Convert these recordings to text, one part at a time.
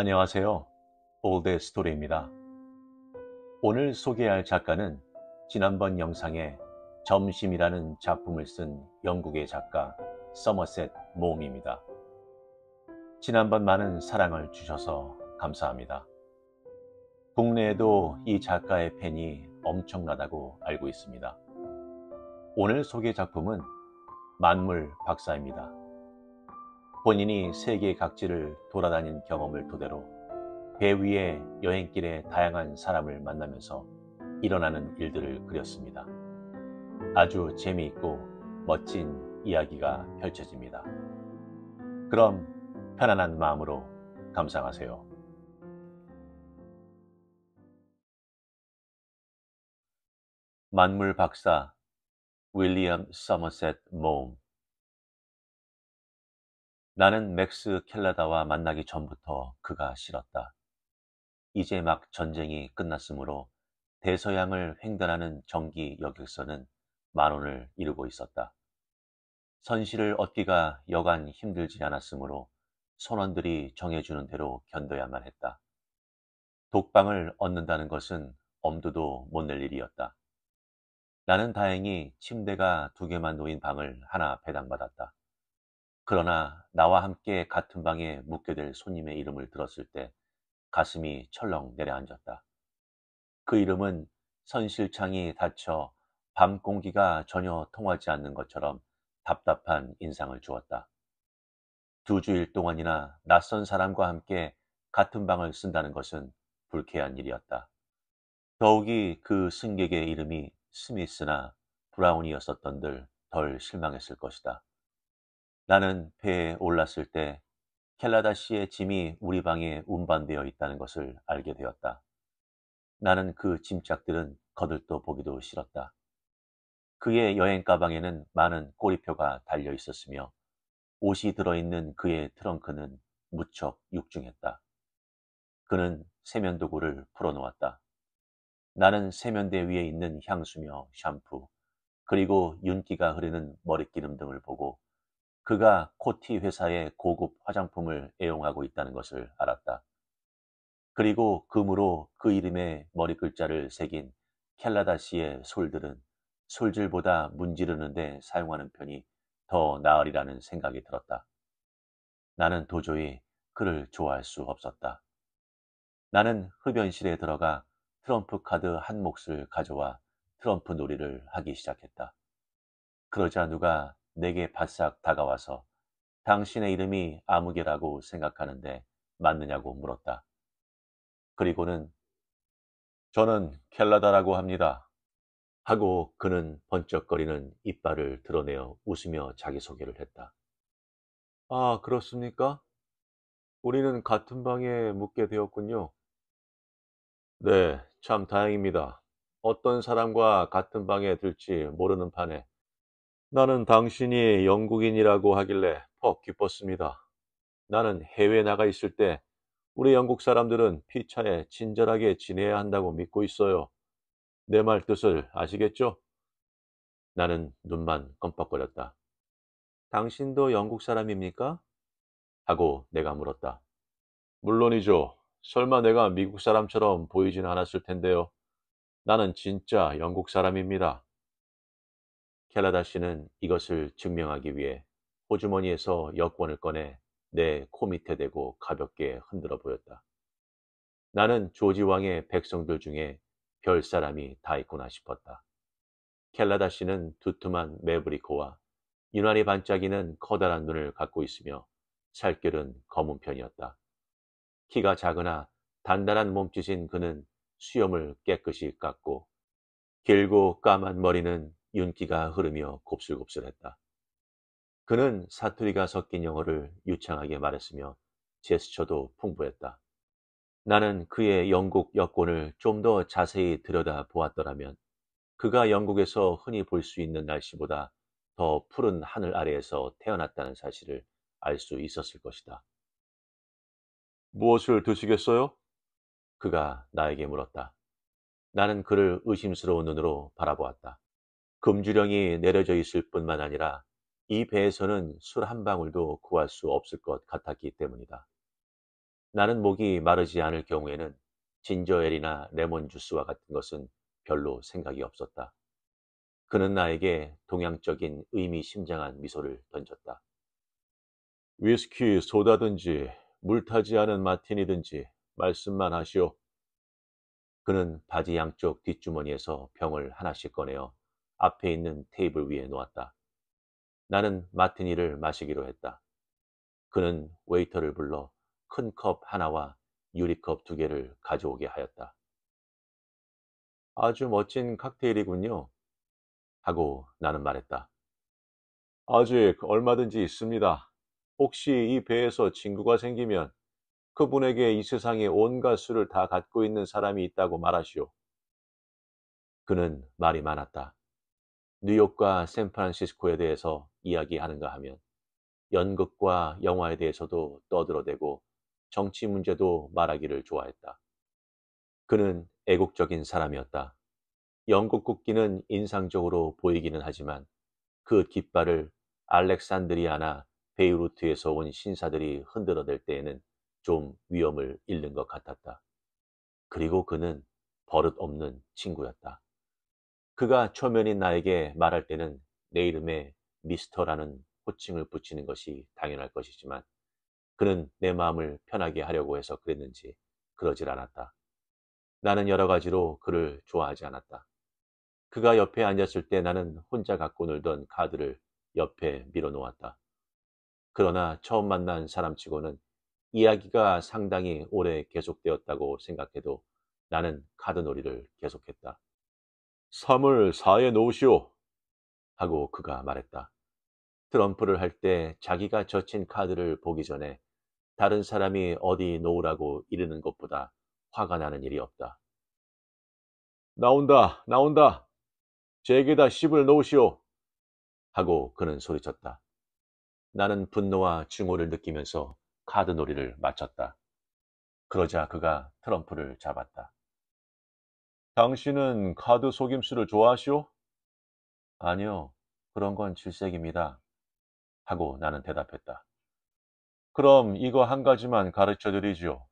안녕하세요. 올드 스토리입니다. 오늘 소개할 작가는 지난번 영상에 점심이라는 작품을 쓴 영국의 작가 서머셋 모음입니다. 지난번 많은 사랑을 주셔서 감사합니다. 국내에도 이 작가의 팬이 엄청나다고 알고 있습니다. 오늘 소개 작품은 만물 박사입니다. 본인이 세계 각지를 돌아다닌 경험을 토대로 배 위의 여행길에 다양한 사람을 만나면서 일어나는 일들을 그렸습니다. 아주 재미있고 멋진 이야기가 펼쳐집니다. 그럼 편안한 마음으로 감상하세요. 만물 박사 윌리엄 서머셋 모음 나는 맥스 켈라다와 만나기 전부터 그가 싫었다. 이제 막 전쟁이 끝났으므로 대서양을 횡단하는 전기 여객선은 만원을 이루고 있었다. 선실을 얻기가 여간 힘들지 않았으므로 선원들이 정해주는 대로 견뎌야만 했다. 독방을 얻는다는 것은 엄두도 못 낼 일이었다. 나는 다행히 침대가 두 개만 놓인 방을 하나 배당받았다. 그러나 나와 함께 같은 방에 묵게 될 손님의 이름을 들었을 때 가슴이 철렁 내려앉았다. 그 이름은 선실창이 닫혀 밤 공기가 전혀 통하지 않는 것처럼 답답한 인상을 주었다. 두 주일 동안이나 낯선 사람과 함께 같은 방을 쓴다는 것은 불쾌한 일이었다. 더욱이 그 승객의 이름이 스미스나 브라운이었었던들 덜 실망했을 것이다. 나는 배에 올랐을 때 켈라다 시의 짐이 우리 방에 운반되어 있다는 것을 알게 되었다. 나는 그 짐짝들은 거들떠 보기도 싫었다. 그의 여행 가방에는 많은 꼬리표가 달려 있었으며 옷이 들어있는 그의 트렁크는 무척 육중했다. 그는 세면도구를 풀어놓았다. 나는 세면대 위에 있는 향수며 샴푸, 그리고 윤기가 흐르는 머릿기름 등을 보고 그가 코티 회사의 고급 화장품을 애용하고 있다는 것을 알았다. 그리고 금으로 그 이름의 머리 글자를 새긴 켈라다시의 솔들은 솔질보다 문지르는데 사용하는 편이 더 나으리라는 생각이 들었다. 나는 도저히 그를 좋아할 수 없었다. 나는 흡연실에 들어가 트럼프 카드 한 몫을 가져와 트럼프 놀이를 하기 시작했다. 그러자 누가 내게 바싹 다가와서 당신의 이름이 아무개라고 생각하는데 맞느냐고 물었다. 그리고는 저는 켈라다라고 합니다. 하고 그는 번쩍거리는 이빨을 드러내어 웃으며 자기소개를 했다. 아, 그렇습니까? 우리는 같은 방에 묵게 되었군요. 네, 참 다행입니다. 어떤 사람과 같은 방에 들지 모르는 판에 나는 당신이 영국인이라고 하길래 퍽 기뻤습니다. 나는 해외에 나가 있을 때 우리 영국 사람들은 피차에 친절하게 지내야 한다고 믿고 있어요. 내 말 뜻을 아시겠죠? 나는 눈만 껌뻑거렸다. 당신도 영국 사람입니까? 하고 내가 물었다. 물론이죠. 설마 내가 미국 사람처럼 보이진 않았을 텐데요. 나는 진짜 영국 사람입니다. 켈라다 씨는 이것을 증명하기 위해 호주머니에서 여권을 꺼내 내 코 밑에 대고 가볍게 흔들어 보였다. 나는 조지 왕의 백성들 중에 별 사람이 다 있구나 싶었다. 캘라다 씨는 두툼한 메브리코와 유난히 반짝이는 커다란 눈을 갖고 있으며 살결은 검은 편이었다. 키가 작으나 단단한 몸짓인 그는 수염을 깨끗이 깎고 길고 까만 머리는 윤기가 흐르며 곱슬곱슬했다. 그는 사투리가 섞인 영어를 유창하게 말했으며 제스처도 풍부했다. 나는 그의 영국 여권을 좀 더 자세히 들여다 보았더라면 그가 영국에서 흔히 볼 수 있는 날씨보다 더 푸른 하늘 아래에서 태어났다는 사실을 알 수 있었을 것이다. 무엇을 드시겠어요? 그가 나에게 물었다. 나는 그를 의심스러운 눈으로 바라보았다. 금주령이 내려져 있을 뿐만 아니라 이 배에서는 술 한 방울도 구할 수 없을 것 같았기 때문이다. 나는 목이 마르지 않을 경우에는 진저엘이나 레몬 주스와 같은 것은 별로 생각이 없었다. 그는 나에게 동양적인 의미심장한 미소를 던졌다. 위스키 소다든지 물 타지 않은 마틴이든지 말씀만 하시오. 그는 바지 양쪽 뒷주머니에서 병을 하나씩 꺼내어 앞에 있는 테이블 위에 놓았다. 나는 마티니를 마시기로 했다. 그는 웨이터를 불러 큰 컵 하나와 유리컵 두 개를 가져오게 하였다. 아주 멋진 칵테일이군요. 하고 나는 말했다. 아직 얼마든지 있습니다. 혹시 이 배에서 친구가 생기면 그분에게 이세상의 온갖 수를 다 갖고 있는 사람이 있다고 말하시오. 그는 말이 많았다. 뉴욕과 샌프란시스코에 대해서 이야기하는가 하면 연극과 영화에 대해서도 떠들어대고 정치 문제도 말하기를 좋아했다. 그는 애국적인 사람이었다. 영국 국기는 인상적으로 보이기는 하지만 그 깃발을 알렉산드리아나 베이루트에서 온 신사들이 흔들어댈 때에는 좀 위험을 잃는 것 같았다. 그리고 그는 버릇 없는 친구였다. 그가 초면인 나에게 말할 때는 내 이름에 미스터라는 호칭을 붙이는 것이 당연할 것이지만 그는 내 마음을 편하게 하려고 해서 그랬는지 그러질 않았다. 나는 여러 가지로 그를 좋아하지 않았다. 그가 옆에 앉았을 때 나는 혼자 갖고 놀던 카드를 옆에 밀어 놓았다. 그러나 처음 만난 사람치고는 이야기가 상당히 오래 계속되었다고 생각해도 나는 카드놀이를 계속했다. 3을 4에 놓으시오. 하고 그가 말했다. 트럼프를 할 때 자기가 젖힌 카드를 보기 전에 다른 사람이 어디 놓으라고 이르는 것보다 화가 나는 일이 없다. 나온다, 나온다. 제게다 10을 놓으시오. 하고 그는 소리쳤다. 나는 분노와 증오를 느끼면서 카드 놀이를 마쳤다. 그러자 그가 트럼프를 잡았다. 당신은 카드 속임수를 좋아하시오? 아니요, 그런 건 질색입니다. 하고 나는 대답했다. 그럼 이거 한 가지만 가르쳐 드리지요.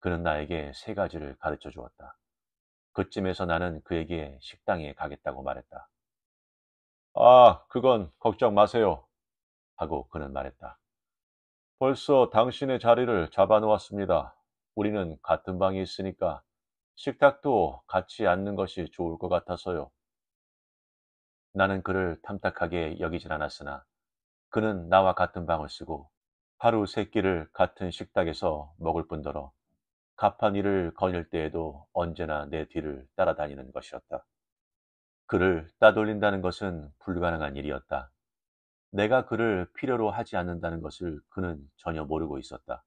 그는 나에게 세 가지를 가르쳐 주었다. 그쯤에서 나는 그에게 식당에 가겠다고 말했다. 아, 그건 걱정 마세요. 하고 그는 말했다. 벌써 당신의 자리를 잡아놓았습니다. 우리는 같은 방에 있으니까 식탁도 같이 앉는 것이 좋을 것 같아서요. 나는 그를 탐탁하게 여기진 않았으나 그는 나와 같은 방을 쓰고 하루 세 끼를 같은 식탁에서 먹을 뿐더러 갑판 일을 거닐 때에도 언제나 내 뒤를 따라다니는 것이었다. 그를 따돌린다는 것은 불가능한 일이었다. 내가 그를 필요로 하지 않는다는 것을 그는 전혀 모르고 있었다.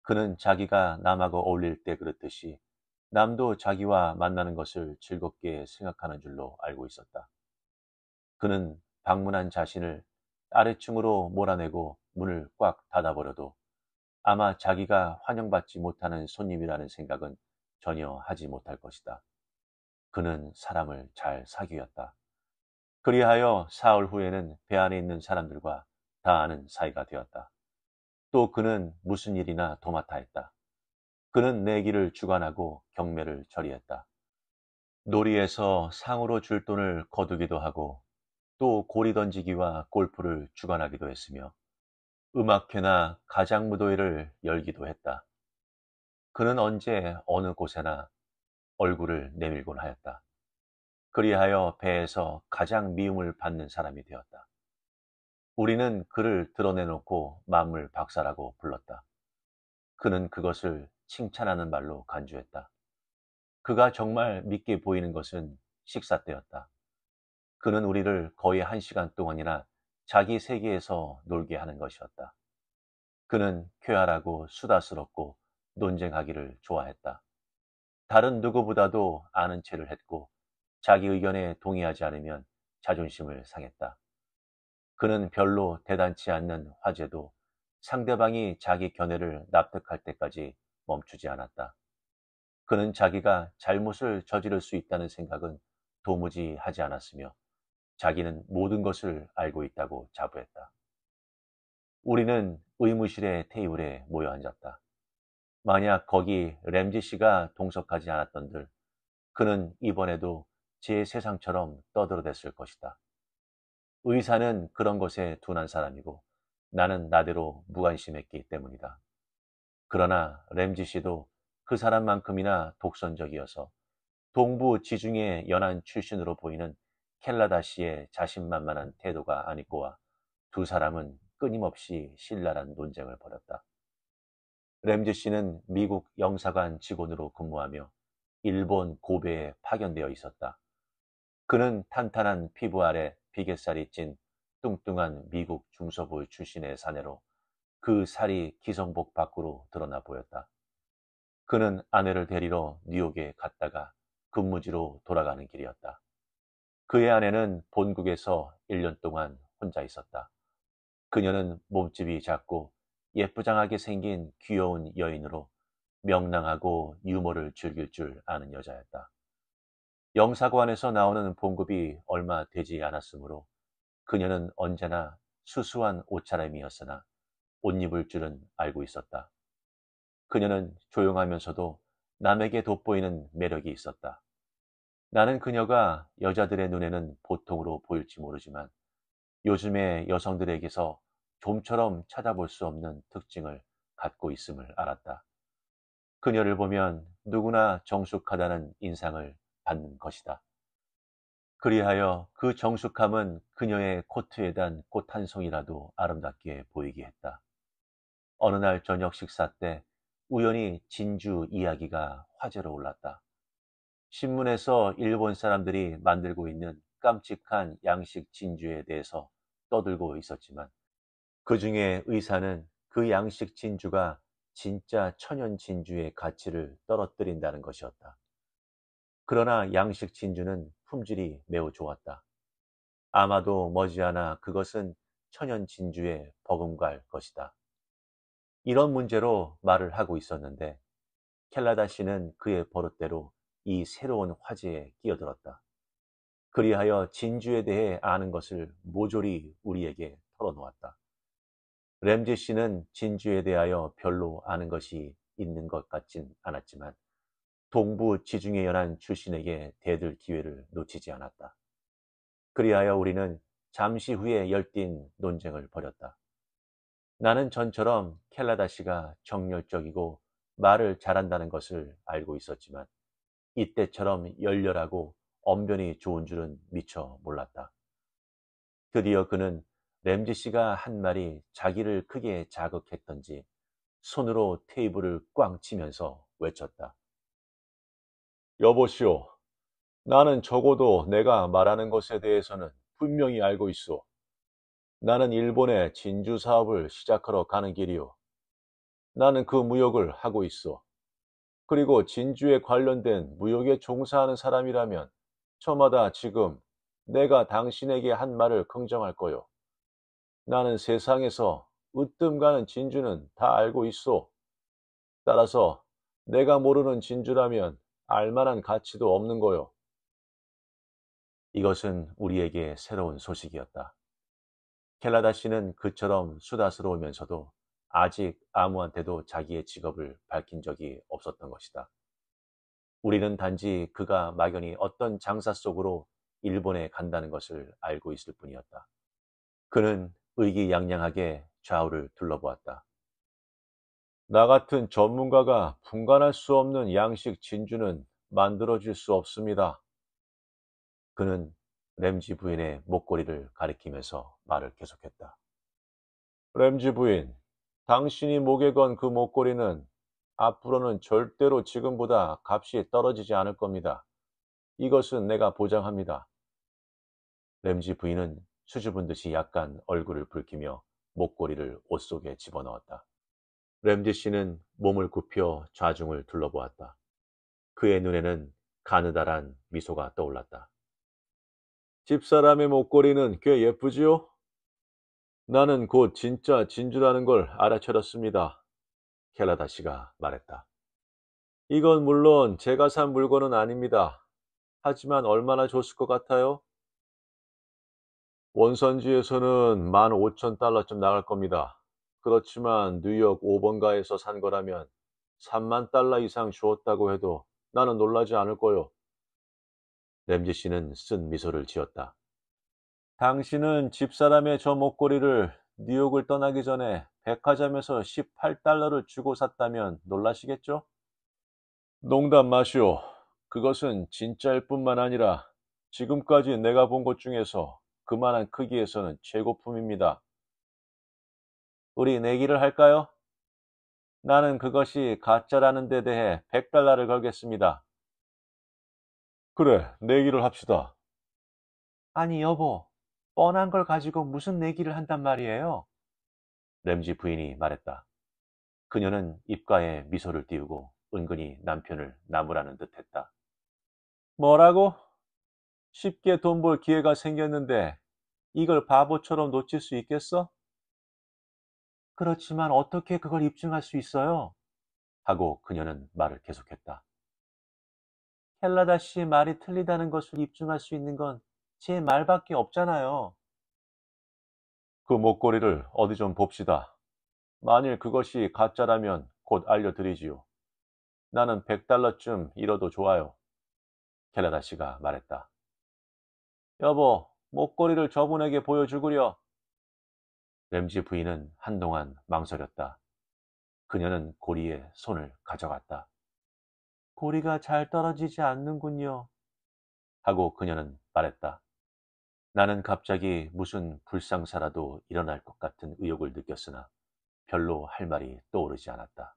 그는 자기가 남하고 어울릴 때 그렇듯이 남도 자기와 만나는 것을 즐겁게 생각하는 줄로 알고 있었다. 그는 방문한 자신을 아래층으로 몰아내고 문을 꽉 닫아버려도 아마 자기가 환영받지 못하는 손님이라는 생각은 전혀 하지 못할 것이다. 그는 사람을 잘 사귀었다. 그리하여 사흘 후에는 배 안에 있는 사람들과 다 아는 사이가 되었다. 또 그는 무슨 일이나 도맡아 했다. 그는 내기를 주관하고 경매를 처리했다. 놀이에서 상으로 줄 돈을 거두기도 하고 또 고리 던지기와 골프를 주관하기도 했으며 음악회나 가장무도회를 열기도 했다. 그는 언제 어느 곳에나 얼굴을 내밀곤 하였다. 그리하여 배에서 가장 미움을 받는 사람이 되었다. 우리는 그를 드러내놓고 마음을 박살하고 불렀다. 그는 그것을 칭찬하는 말로 간주했다. 그가 정말 믿게 보이는 것은 식사 때였다. 그는 우리를 거의 한 시간 동안이나 자기 세계에서 놀게 하는 것이었다. 그는 쾌활하고 수다스럽고 논쟁하기를 좋아했다. 다른 누구보다도 아는 체를 했고 자기 의견에 동의하지 않으면 자존심을 상했다. 그는 별로 대단치 않는 화제도 상대방이 자기 견해를 납득할 때까지 멈추지 않았다. 그는 자기가 잘못을 저지를 수 있다는 생각은 도무지 하지 않았으며 자기는 모든 것을 알고 있다고 자부했다. 우리는 의무실의 테이블에 모여 앉았다. 만약 거기 램지 씨가 동석하지 않았던들 그는 이번에도 제 세상처럼 떠들어댔을 것이다. 의사는 그런 것에 둔한 사람이고 나는 나대로 무관심했기 때문이다. 그러나 램지 씨도 그 사람만큼이나 독선적이어서 동부 지중해 연안 출신으로 보이는 켈라다 씨의 자신만만한 태도가 아니고와 두 사람은 끊임없이 신랄한 논쟁을 벌였다. 램지 씨는 미국 영사관 직원으로 근무하며 일본 고베에 파견되어 있었다. 그는 탄탄한 피부 아래 비계살이 찐 뚱뚱한 미국 중서부 출신의 사내로 그 살이 기성복 밖으로 드러나 보였다. 그는 아내를 데리러 뉴욕에 갔다가 근무지로 돌아가는 길이었다. 그의 아내는 본국에서 1년 동안 혼자 있었다. 그녀는 몸집이 작고 예쁘장하게 생긴 귀여운 여인으로 명랑하고 유머를 즐길 줄 아는 여자였다. 영사관에서 나오는 봉급이 얼마 되지 않았으므로 그녀는 언제나 수수한 옷차림이었으나 옷 입을 줄은 알고 있었다. 그녀는 조용하면서도 남에게 돋보이는 매력이 있었다. 나는 그녀가 여자들의 눈에는 보통으로 보일지 모르지만 요즘의 여성들에게서 좀처럼 찾아볼 수 없는 특징을 갖고 있음을 알았다. 그녀를 보면 누구나 정숙하다는 인상을 받는 것이다. 그리하여 그 정숙함은 그녀의 코트에 단 꽃 한 송이라도 아름답게 보이게 했다. 어느 날 저녁 식사 때 우연히 진주 이야기가 화제로 올랐다. 신문에서 일본 사람들이 만들고 있는 깜찍한 양식 진주에 대해서 떠들고 있었지만 그 중에 의사는 그 양식 진주가 진짜 천연 진주의 가치를 떨어뜨린다는 것이었다. 그러나 양식 진주는 품질이 매우 좋았다. 아마도 머지않아 그것은 천연 진주의 버금갈 것이다. 이런 문제로 말을 하고 있었는데 켈라다 씨는 그의 버릇대로 이 새로운 화제에 끼어들었다. 그리하여 진주에 대해 아는 것을 모조리 우리에게 털어놓았다. 램지 씨는 진주에 대하여 별로 아는 것이 있는 것 같진 않았지만 동부 지중해 연안 출신에게 대들 기회를 놓치지 않았다. 그리하여 우리는 잠시 후에 열띤 논쟁을 벌였다. 나는 전처럼 켈라다 씨가 정열적이고 말을 잘한다는 것을 알고 있었지만 이때처럼 열렬하고 언변이 좋은 줄은 미처 몰랐다. 드디어 그는 램지 씨가 한 말이 자기를 크게 자극했던지 손으로 테이블을 꽝 치면서 외쳤다. 여보시오, 나는 적어도 내가 말하는 것에 대해서는 분명히 알고 있어. 나는 일본의 진주 사업을 시작하러 가는 길이요. 나는 그 무역을 하고 있어. 그리고 진주에 관련된 무역에 종사하는 사람이라면 저마다 지금 내가 당신에게 한 말을 긍정할 거요. 나는 세상에서 으뜸 가는 진주는 다 알고 있어. 따라서 내가 모르는 진주라면 알만한 가치도 없는 거요. 이것은 우리에게 새로운 소식이었다. 켈라다 씨는 그처럼 수다스러우면서도 아직 아무한테도 자기의 직업을 밝힌 적이 없었던 것이다. 우리는 단지 그가 막연히 어떤 장사 속으로 일본에 간다는 것을 알고 있을 뿐이었다. 그는 의기양양하게 좌우를 둘러보았다. 나 같은 전문가가 분간할 수 없는 양식 진주는 만들어질 수 없습니다. 그는 램지 부인의 목걸이를 가리키면서 말을 계속했다. 램지 부인, 당신이 목에 건 그 목걸이는 앞으로는 절대로 지금보다 값이 떨어지지 않을 겁니다. 이것은 내가 보장합니다. 램지 부인은 수줍은 듯이 약간 얼굴을 붉히며 목걸이를 옷 속에 집어넣었다. 램지 씨는 몸을 굽혀 좌중을 둘러보았다. 그의 눈에는 가느다란 미소가 떠올랐다. 집사람의 목걸이는 꽤 예쁘지요? 나는 곧 진짜 진주라는 걸 알아차렸습니다. 켈라다 씨가 말했다. 이건 물론 제가 산 물건은 아닙니다. 하지만 얼마나 좋을것 같아요? 원선지에서는 15,000달러쯤 나갈 겁니다. 그렇지만 뉴욕 5번가에서 산 거라면 3만 달러 이상 주었다고 해도 나는 놀라지 않을 거요. 램지 씨는 쓴 미소를 지었다. 당신은 집사람의 저 목걸이를 뉴욕을 떠나기 전에 백화점에서 18달러를 주고 샀다면 놀라시겠죠? 농담 마시오. 그것은 진짜일 뿐만 아니라 지금까지 내가 본 것 중에서 그만한 크기에서는 최고품입니다. 우리 내기를 할까요? 나는 그것이 가짜라는 데 대해 100달러를 걸겠습니다. 그래, 내기를 합시다. 아니, 여보. 뻔한 걸 가지고 무슨 내기를 한단 말이에요? 램지 부인이 말했다. 그녀는 입가에 미소를 띄우고 은근히 남편을 나무라는 듯 했다. 뭐라고? 쉽게 돈 벌 기회가 생겼는데 이걸 바보처럼 놓칠 수 있겠어? 그렇지만 어떻게 그걸 입증할 수 있어요? 하고 그녀는 말을 계속했다. 헬라다 씨의 말이 틀리다는 것을 입증할 수 있는 건 제 말밖에 없잖아요. 그 목걸이를 어디 좀 봅시다. 만일 그것이 가짜라면 곧 알려드리지요. 나는 100달러쯤 잃어도 좋아요. 헬라다 씨가 말했다. 여보, 목걸이를 저분에게 보여주구려. 램지 부인은 한동안 망설였다. 그녀는 고리에 손을 가져갔다. 고리가 잘 떨어지지 않는군요. 하고 그녀는 말했다. 나는 갑자기 무슨 불상사라도 일어날 것 같은 의욕을 느꼈으나 별로 할 말이 떠오르지 않았다.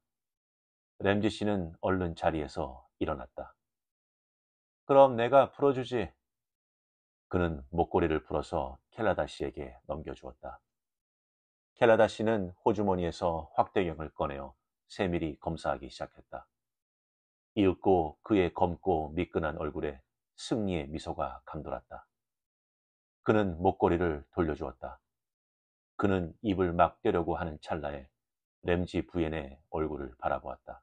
램지 씨는 얼른 자리에서 일어났다. 그럼 내가 풀어주지. 그는 목걸이를 풀어서 켈라다 씨에게 넘겨주었다. 켈라다 씨는 호주머니에서 확대경을 꺼내어 세밀히 검사하기 시작했다. 이윽고 그의 검고 미끈한 얼굴에 승리의 미소가 감돌았다. 그는 목걸이를 돌려주었다. 그는 입을 막 떼려고 하는 찰나에 램지 부엔의 얼굴을 바라보았다.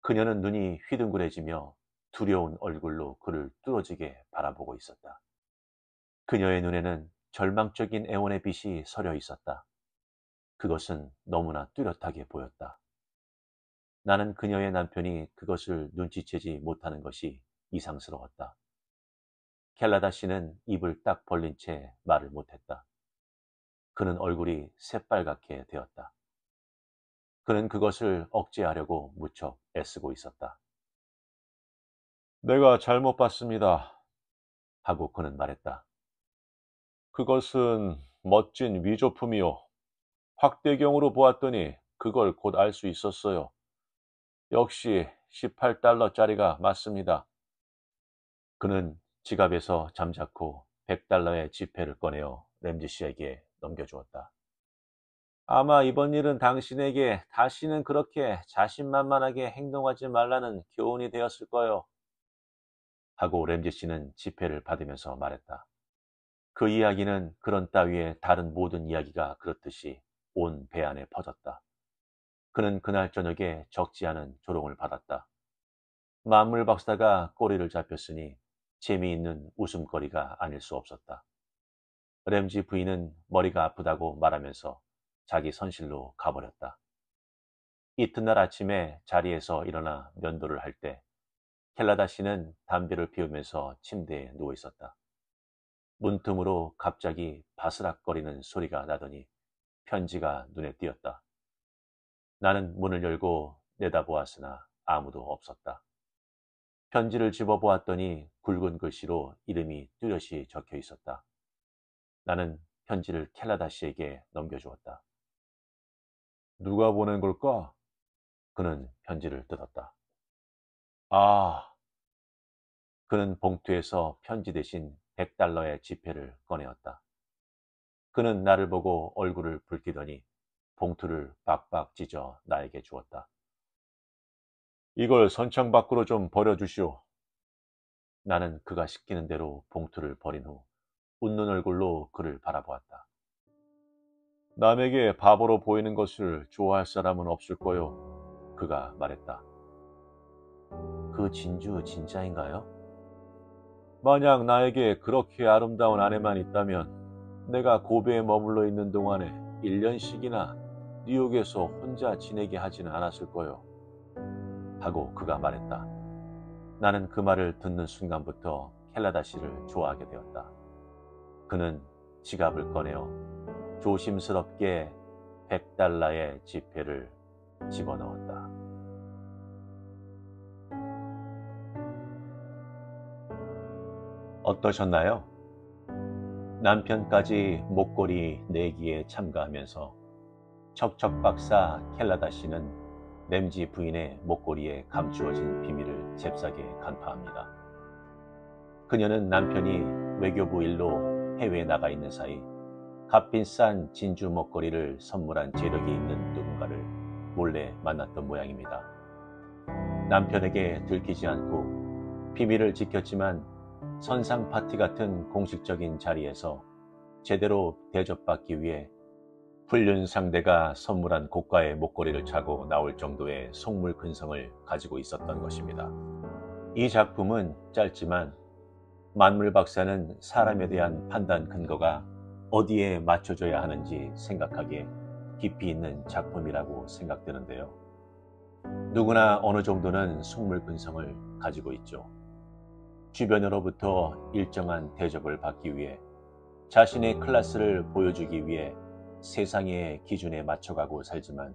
그녀는 눈이 휘둥그레지며 두려운 얼굴로 그를 뚫어지게 바라보고 있었다. 그녀의 눈에는 절망적인 애원의 빛이 서려 있었다. 그것은 너무나 뚜렷하게 보였다. 나는 그녀의 남편이 그것을 눈치채지 못하는 것이 이상스러웠다. 켈라다 씨는 입을 딱 벌린 채 말을 못했다. 그는 얼굴이 새빨갛게 되었다. 그는 그것을 억제하려고 무척 애쓰고 있었다. 내가 잘못 봤습니다. 하고 그는 말했다. 그것은 멋진 위조품이요. 확대경으로 보았더니 그걸 곧 알 수 있었어요. 역시 18달러짜리가 맞습니다. 그는 지갑에서 잠자코 100달러의 지폐를 꺼내어 램지 씨에게 넘겨주었다. 아마 이번 일은 당신에게 다시는 그렇게 자신만만하게 행동하지 말라는 교훈이 되었을 거요. 하고 램지 씨는 지폐를 받으면서 말했다. 그 이야기는 그런 따위의 다른 모든 이야기가 그렇듯이 온 배 안에 퍼졌다. 그는 그날 저녁에 적지 않은 조롱을 받았다. 만물 박사가 꼬리를 잡혔으니 재미있는 웃음거리가 아닐 수 없었다. 램지 부인은 머리가 아프다고 말하면서 자기 선실로 가버렸다. 이튿날 아침에 자리에서 일어나 면도를 할 때 켈라다 씨는 담배를 피우면서 침대에 누워 있었다. 문틈으로 갑자기 바스락거리는 소리가 나더니 편지가 눈에 띄었다. 나는 문을 열고 내다보았으나 아무도 없었다. 편지를 집어보았더니 굵은 글씨로 이름이 뚜렷이 적혀 있었다. 나는 편지를 켈라다 씨에게 넘겨주었다. 누가 보낸 걸까? 그는 편지를 뜯었다. 아, 그는 봉투에서 편지 대신 100달러의 지폐를 꺼내었다. 그는 나를 보고 얼굴을 붉히더니 봉투를 박박 찢어 나에게 주었다. 이걸 선창 밖으로 좀 버려주시오. 나는 그가 시키는 대로 봉투를 버린 후 웃는 얼굴로 그를 바라보았다. 남에게 바보로 보이는 것을 좋아할 사람은 없을 거요. 그가 말했다. 그 진주 진짜인가요? 만약 나에게 그렇게 아름다운 아내만 있다면 내가 고베에 머물러 있는 동안에 1년씩이나 뉴욕에서 혼자 지내게 하지는 않았을 거요. 하고 그가 말했다. 나는 그 말을 듣는 순간부터 켈라다 시를 좋아하게 되었다. 그는 지갑을 꺼내어 조심스럽게 100달러의 지폐를 집어넣었다. 어떠셨나요? 남편까지 목걸이 내기에 참가하면서 척척박사 켈라다 씨는 램지 부인의 목걸이에 감추어진 비밀을 잽싸게 간파합니다. 그녀는 남편이 외교부 일로 해외에 나가 있는 사이 값비싼 진주 목걸이를 선물한 재력이 있는 누군가를 몰래 만났던 모양입니다. 남편에게 들키지 않고 비밀을 지켰지만 선상 파티 같은 공식적인 자리에서 제대로 대접받기 위해 훈련 상대가 선물한 고가의 목걸이를 차고 나올 정도의 속물 근성을 가지고 있었던 것입니다. 이 작품은 짧지만 만물 박사는 사람에 대한 판단 근거가 어디에 맞춰져야 하는지 생각하기에 깊이 있는 작품이라고 생각되는데요. 누구나 어느 정도는 속물 근성을 가지고 있죠. 주변으로부터 일정한 대접을 받기 위해 자신의 클라스를 보여주기 위해 세상의 기준에 맞춰가고 살지만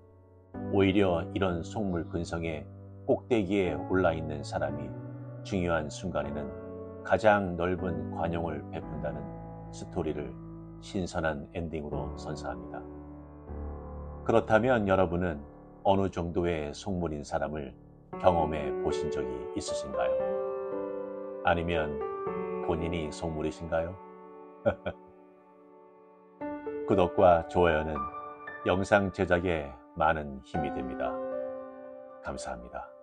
오히려 이런 속물 근성의 꼭대기에 올라 있는 사람이 중요한 순간에는 가장 넓은 관용을 베푼다는 스토리를 신선한 엔딩으로 선사합니다. 그렇다면 여러분은 어느 정도의 속물인 사람을 경험해 보신 적이 있으신가요? 아니면 본인이 속물이신가요? 구독과 좋아요는 영상 제작에 많은 힘이 됩니다. 감사합니다.